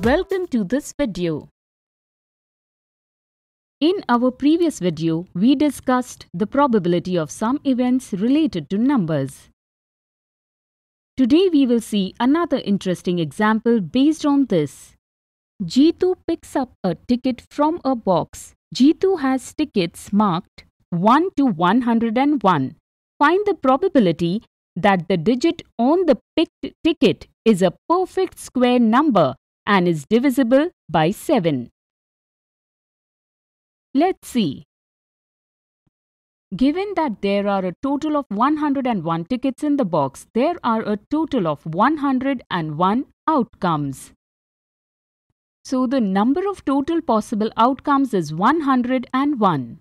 Welcome to this video. In our previous video, we discussed the probability of some events related to numbers. Today we will see another interesting example based on this. Jitu picks up a ticket from a box. Jitu has tickets marked 1 to 101. Find the probability that the digit on the picked ticket is a perfect square number and is divisible by 7. Let's see. Given that there are a total of 101 tickets in the box, there are a total of 101 outcomes. So the number of total possible outcomes is 101.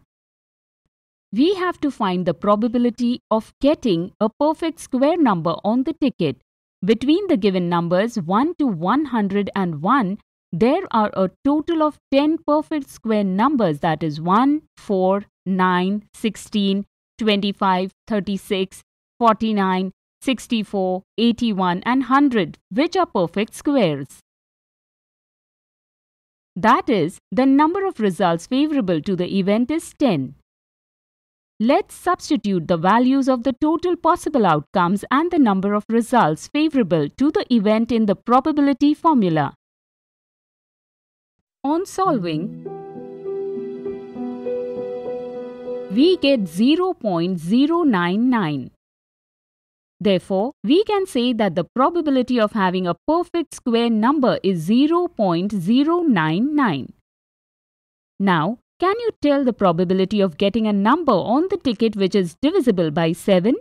We have to find the probability of getting a perfect square number on the ticket between the given numbers 1 to 101, there are a total of 10 perfect square numbers that is 1, 4, 9, 16, 25, 36, 49, 64, 81 and 100 which are perfect squares. That is, the number of results favorable to the event is 10. Let's substitute the values of the total possible outcomes and the number of results favorable to the event in the probability formula. On solving, we get 0.099. Therefore, we can say that the probability of having a perfect square number is 0.099. Now, can you tell the probability of getting a number on the ticket which is divisible by 7?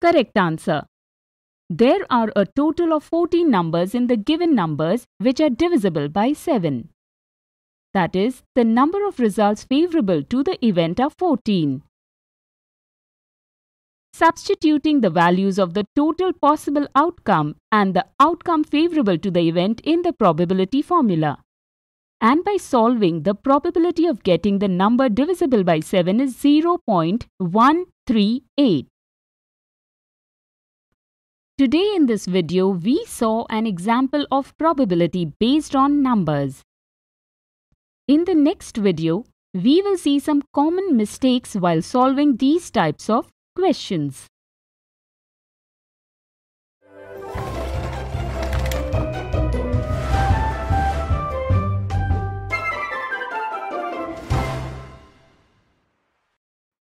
Correct answer. There are a total of 14 numbers in the given numbers which are divisible by 7. That is, the number of results favorable to the event are 14. Substituting the values of the total possible outcome and the outcome favorable to the event in the probability formula and by solving the probability of getting the number divisible by 7 is 0.138. Today in this video we saw an example of probability based on numbers. In the next video, we will see some common mistakes while solving these types of questions.